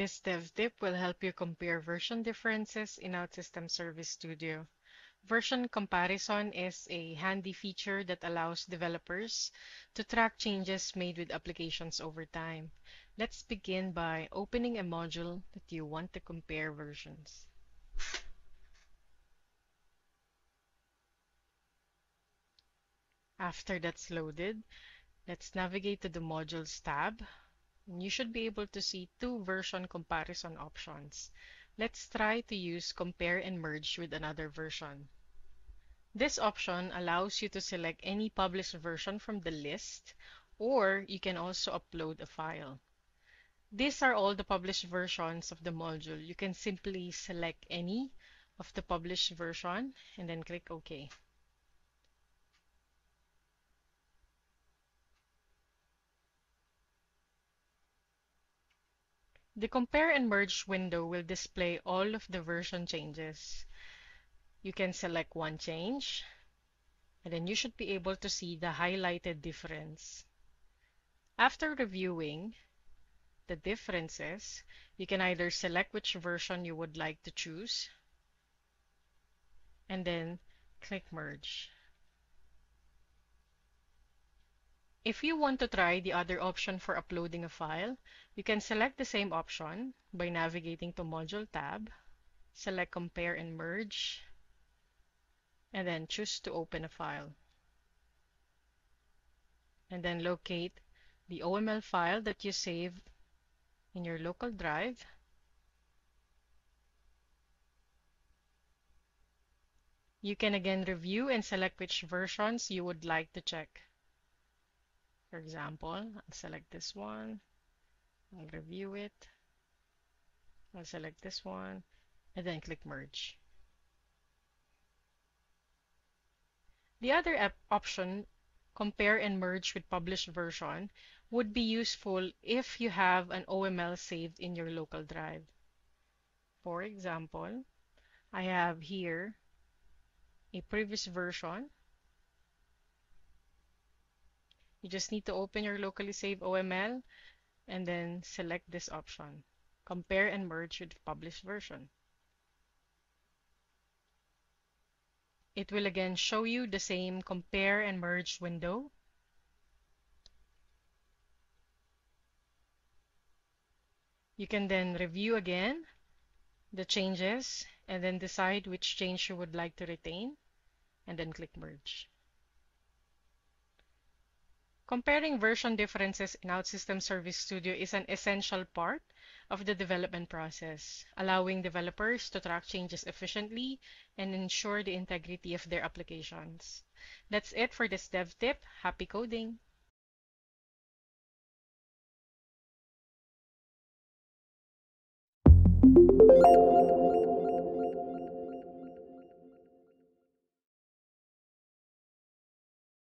This dev tip will help you compare version differences in OutSystem Service Studio. Version comparison is a handy feature that allows developers to track changes made with applications over time. Let's begin by opening a module that you want to compare versions. After that's loaded, let's navigate to the Modules tab you should be able to see two version comparison options. Let's try to use compare and merge with another version. This option allows you to select any published version from the list or you can also upload a file. These are all the published versions of the module. You can simply select any of the published version and then click OK. The Compare and Merge window will display all of the version changes. You can select one change, and then you should be able to see the highlighted difference. After reviewing the differences, you can either select which version you would like to choose, and then click Merge. If you want to try the other option for uploading a file, you can select the same option by navigating to Module tab, select Compare and Merge, and then choose to open a file. And then locate the OML file that you saved in your local drive You can again review and select which versions you would like to check. For example, I'll select this one, I'll review it, I'll select this one, and then click merge. The other option, compare and merge with published version, would be useful if you have an OML saved in your local drive. For example, I have here a previous version you just need to open your locally saved OML and then select this option. Compare and merge with published version. It will again show you the same compare and merge window. You can then review again the changes and then decide which change you would like to retain and then click merge. Comparing version differences in OutSystem Service Studio is an essential part of the development process, allowing developers to track changes efficiently and ensure the integrity of their applications. That's it for this dev tip. Happy coding!